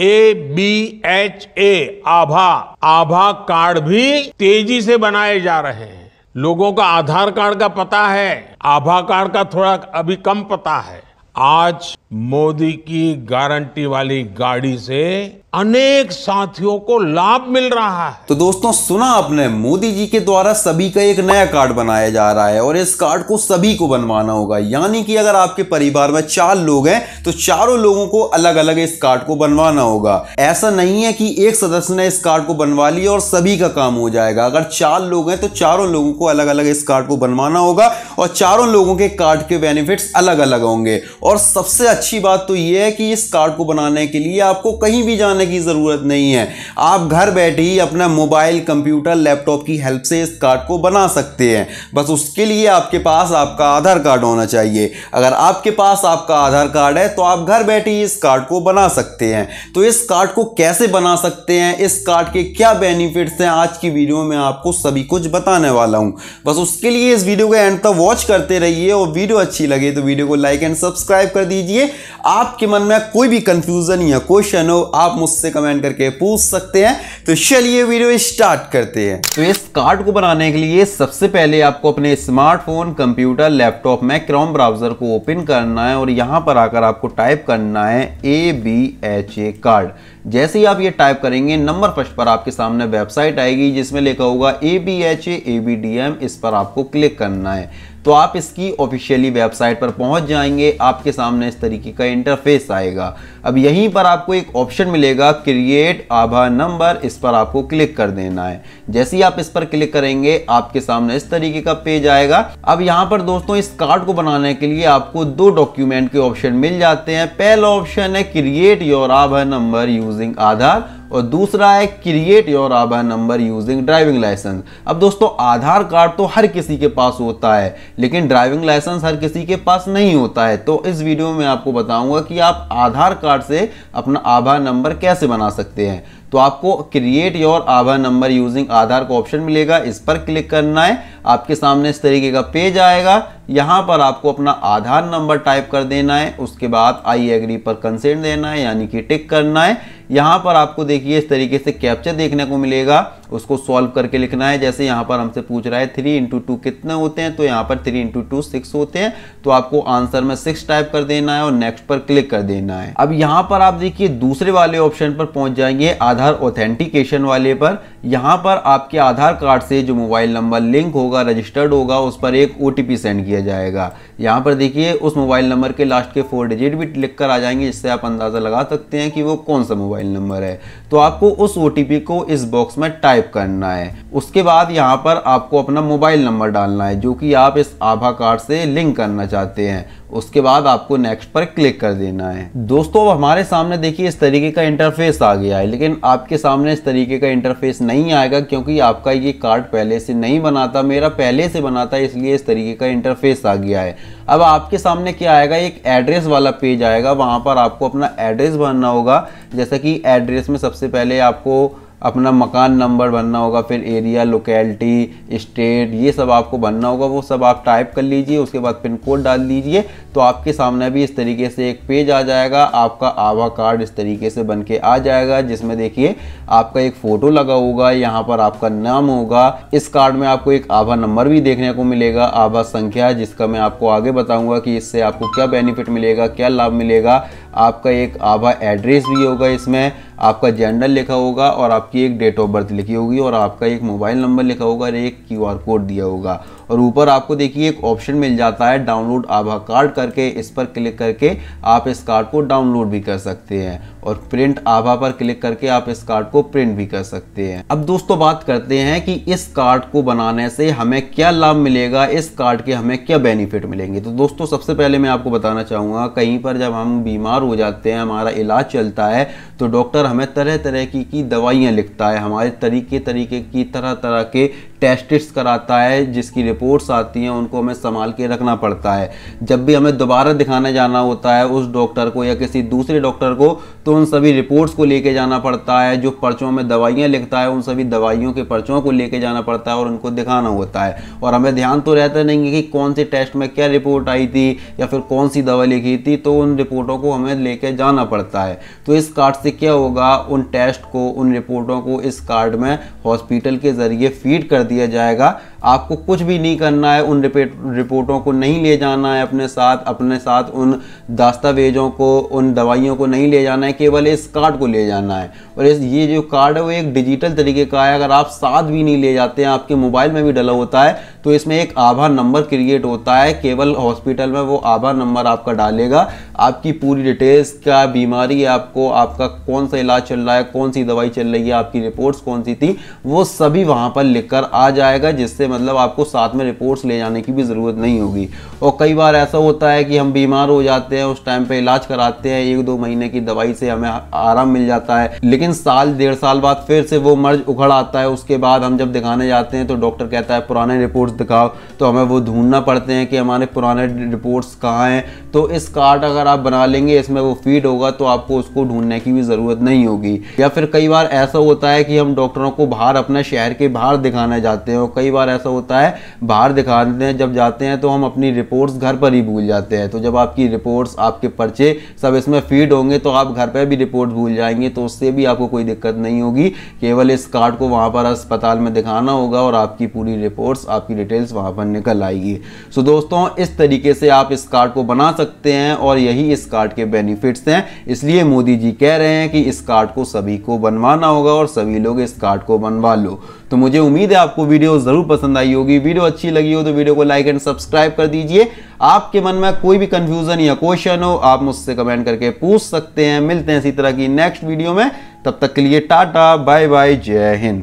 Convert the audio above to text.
ए B H ए आभा आभा card भी तेजी से बनाए जा रहे हैं लोगों का आधार कार्ड का पता है आभा कार्ड का थोड़ा अभी कम पता है आज मोदी की गारंटी वाली गाड़ी से अनेक साथियों को लाभ मिल रहा है तो दोस्तों सुना आपने मोदी जी के द्वारा सभी का एक नया कार्ड बनाया जा रहा है और इस कार्ड को सभी को बनवाना होगा यानी कि अगर आपके परिवार में चार लोग हैं तो चारों लोगों को अलग अलग इस कार्ड को बनवाना होगा ऐसा नहीं है कि एक सदस्य ने इस कार्ड को बनवा लिया और सभी का काम हो जाएगा अगर चार लोग हैं तो चारों लोगों को अलग अलग इस कार्ड को बनवाना होगा और चारों लोगों के कार्ड के बेनिफिट्स अलग अलग होंगे और सबसे अच्छा अच्छी बात तो ये है कि इस कार्ड को बनाने के लिए आपको कहीं भी जाने की ज़रूरत नहीं है आप घर बैठे ही अपना मोबाइल कंप्यूटर लैपटॉप की हेल्प से इस कार्ड को बना सकते हैं बस उसके लिए आपके पास आपका आधार कार्ड होना चाहिए अगर आपके पास आपका आधार कार्ड है तो आप घर बैठे ही इस कार्ड को बना सकते हैं तो इस कार्ड को कैसे बना सकते हैं इस कार्ड के क्या बेनिफिट्स हैं आज की वीडियो में आपको सभी कुछ बताने वाला हूँ बस उसके लिए इस वीडियो को एंड तक वॉच करते रहिए और वीडियो अच्छी लगे तो वीडियो को लाइक एंड सब्सक्राइब कर दीजिए आपके मन में कोई भी कंफ्यूजन या क्वेश्चन हो आप मुझसे कमेंट करके पूछ सकते हैं तो चलिए वीडियो स्टार्ट करते हैं तो इस कार्ड को बनाने के लिए सबसे पहले आपको अपने स्मार्टफोन कंप्यूटर लैपटॉप में क्रोम ब्राउजर को ओपन करना है और यहां पर आकर आपको टाइप करना है A B H A card जैसे ही आप ये टाइप करेंगे नंबर फर्स्ट पर आपके सामने वेबसाइट आएगी जिसमें लिखा होगा A B H A B D M इस पर आपको क्लिक करना है तो आप इसकी ऑफिशियली वेबसाइट पर पहुंच जाएंगे आपके सामने इस तरीके का इंटरफेस आएगा अब यहीं पर आपको एक ऑप्शन मिलेगा क्रिएट आभा नंबर इस पर आपको क्लिक कर देना है जैसे ही आप इस पर क्लिक करेंगे आपके सामने इस तरीके का पेज आएगा अब यहाँ पर दोस्तों इस कार्ड को बनाने के लिए आपको दो डॉक्यूमेंट के ऑप्शन मिल जाते हैं पहला ऑप्शन है क्रिएट योर आभा नंबर यूजिंग आधार और दूसरा है create your Aadhaar number using driving licence अब दोस्तों आधार कार्ड तो हर किसी के पास होता है लेकिन ड्राइविंग लाइसेंस हर किसी के पास नहीं होता है तो इस वीडियो में आपको बताऊंगा कि आप आधार कार्ड से अपना आभार नंबर कैसे बना सकते हैं तो आपको क्रिएट योर आभार नंबर यूजिंग आधार का ऑप्शन मिलेगा इस पर क्लिक करना है आपके सामने इस तरीके का पेज आएगा यहाँ पर आपको अपना आधार नंबर टाइप कर देना है उसके बाद आई एग्री पर कंसेंट देना है यानी कि टिक करना है यहाँ पर आपको देखिए इस तरीके से कैप्चर देखने को मिलेगा उसको सॉल्व करके लिखना है जैसे यहाँ पर हमसे पूछ रहा है थ्री इंटू टू कितने होते हैं तो यहाँ पर थ्री इंटू टू सिक्स होते हैं तो आपको आंसर में सिक्स टाइप कर देना है और नेक्स्ट पर क्लिक कर देना है अब यहाँ पर आप देखिए दूसरे वाले ऑप्शन पर पहुंच जाएंगे आधार ऑथेंटिकेशन वाले पर यहाँ पर आपके आधार कार्ड से जो मोबाइल नंबर लिंक होगा होगा रजिस्टर्ड होगा उस पर एक ओ सेंड किया जाएगा यहाँ पर देखिए उस मोबाइल नंबर के लास्ट के फोर डिजिट भी लिख कर आ जाएंगे जिससे आप अंदाज़ा लगा सकते हैं कि वो कौन सा मोबाइल नंबर है तो आपको उस ओ को इस बॉक्स में टाइप करना है उसके बाद यहाँ पर आपको अपना मोबाइल नंबर डालना है जो कि आप इस आभा कार्ड से लिंक करना चाहते हैं उसके बाद आपको नेक्स्ट पर क्लिक कर देना है दोस्तों अब हमारे सामने देखिए इस तरीके का इंटरफेस आ गया है लेकिन आपके सामने इस तरीके का इंटरफेस नहीं आएगा क्योंकि आपका ये कार्ड पहले से नहीं बनाता मेरा पहले से बनाता है इसलिए इस तरीके का इंटरफेस आ गया है अब आपके सामने क्या आएगा एक एड्रेस वाला पेज आएगा वहाँ पर आपको अपना एड्रेस भरना होगा जैसा कि एड्रेस में सबसे पहले आपको अपना मकान नंबर बनना होगा फिर एरिया लोकेलिटी स्टेट ये सब आपको बनना होगा वो सब आप टाइप कर लीजिए उसके बाद पिन कोड डाल दीजिए तो आपके सामने भी इस तरीके से एक पेज आ जाएगा आपका आवा कार्ड इस तरीके से बन के आ जाएगा जिसमें देखिए आपका एक फ़ोटो लगा होगा यहाँ पर आपका नाम होगा इस कार्ड में आपको एक आभा नंबर भी देखने को मिलेगा आभा संख्या जिसका मैं आपको आगे बताऊँगा कि इससे आपको क्या बेनिफिट मिलेगा क्या लाभ मिलेगा आपका एक आभा एड्रेस भी होगा इसमें आपका जेंडर लिखा होगा और आपकी एक डेट ऑफ बर्थ लिखी होगी और आपका एक मोबाइल नंबर लिखा होगा और एक क्यूआर कोड दिया होगा और ऊपर आपको देखिए एक ऑप्शन मिल जाता है डाउनलोड आभा कार्ड करके इस पर क्लिक करके आप इस कार्ड को डाउनलोड भी कर सकते हैं और प्रिंट आभा पर क्लिक करके आप इस कार्ड को प्रिंट भी कर सकते हैं अब दोस्तों बात करते हैं कि इस कार्ड को बनाने से हमें क्या लाभ मिलेगा इस कार्ड के हमें क्या बेनिफिट मिलेंगे तो दोस्तों सबसे पहले मैं आपको बताना चाहूँगा कहीं पर जब हम बीमार हो जाते हैं हमारा इलाज चलता है तो डॉक्टर हमें तरह तरह की, की दवाइयाँ लिखता है हमारे तरीके तरीके की तरह तरह के टेस्टिट्स कराता है जिसकी रिपोर्ट्स आती हैं उनको हमें संभाल के रखना पड़ता है जब भी हमें दोबारा दिखाने जाना होता है उस डॉक्टर को या किसी दूसरे डॉक्टर को तो उन सभी रिपोर्ट्स को लेके जाना पड़ता है जो पर्चों में दवाइयाँ लिखता है उन सभी दवाइयों के पर्चों को लेके जाना पड़ता है और उनको दिखाना होता है और हमें ध्यान तो रहता नहीं है कि कौन से टेस्ट में क्या रिपोर्ट आई थी या फिर कौन सी दवा लिखी थी तो उन रिपोर्टों को हमें लेके जाना पड़ता है तो इस कार्ड से क्या होगा उन टेस्ट को उन रिपोर्टों को इस कार्ड में हॉस्पिटल के ज़रिए फीड कर दिया जाएगा आपको कुछ भी नहीं करना है उन रिपेट रिपोर्टों को नहीं ले जाना है अपने साथ अपने साथ उन दस्तावेज़ों को उन दवाइयों को नहीं ले जाना है केवल इस कार्ड को ले जाना है और इस ये जो कार्ड है वो एक डिजिटल तरीके का है अगर आप साथ भी नहीं ले जाते हैं आपके मोबाइल में भी डला होता है तो इसमें एक आभा नंबर क्रिएट होता है केवल हॉस्पिटल में वो आभा नंबर आपका डालेगा आपकी पूरी डिटेल्स क्या बीमारी आपको आपका कौन सा इलाज चल रहा है कौन सी दवाई चल रही है आपकी रिपोर्ट्स कौन सी थी वो सभी वहाँ पर लिख आ जाएगा जिससे मतलब आपको साथ में रिपोर्ट्स ले जाने की भी ज़रूरत नहीं होगी और कई बार ऐसा होता है कि हम बीमार हो जाते हैं उस टाइम पर इलाज कराते हैं एक दो महीने की दवाई से हमें आराम मिल जाता है लेकिन साल डेढ़ साल बाद फिर से वो मर्ज उखड़ आता है उसके बाद हम जब दिखाने जाते हैं तो डॉक्टर कहता है पुराने रिपोर्ट रिपोर्ट्स दिखाओ तो हमें वो ढूंढना पड़ते हैं कि हमारे पुराने रिपोर्ट्स कहाँ हैं तो इस कार्ट अगर आप बना लेंगे इसमें वो फीड होगा तो आपको उसको ढूंढने की भी ज़रूरत नहीं होगी या फिर कई बार ऐसा होता है कि हम डॉक्टरों को बाहर अपने शहर के बाहर दिखाने जाते हैं और कई बार ऐसा होता है बाहर दिखाते हैं जब जाते हैं तो हम अपनी रिपोर्ट्स घर पर ही भूल जाते हैं तो जब आपकी रिपोर्ट्स आपके पर्चे सब इसमें फीड होंगे तो आप घर पर भी रिपोर्ट भूल जाएंगे तो उससे भी आपको कोई दिक्कत नहीं होगी केवल इस कार्ड को वहाँ पर अस्पताल में दिखाना होगा और आपकी पूरी रिपोर्ट्स आपकी डिटेल्स वहाँ पर निकल आएगी सो दोस्तों इस तरीके से आप इस कार्ड को बना सकते सकते हैं और यही इस कार्ड के बेनिफिट्स हैं इसलिए मोदी जी कह रहे हैं कि इस कार्ड को सभी को बनवाना होगा और सभी लोग इस कार्ड को बनवा लो तो मुझे उम्मीद है आपको वीडियो ज़रूर पसंद आई होगी वीडियो अच्छी लगी हो तो वीडियो को लाइक एंड सब्सक्राइब कर दीजिए आपके मन में कोई भी कंफ्यूजन या क्वेश्चन हो आप मुझसे कमेंट करके पूछ सकते हैं मिलते हैं इसी तरह की नेक्स्ट वीडियो में तब तक के लिए टाटा बाय बाय जय हिंद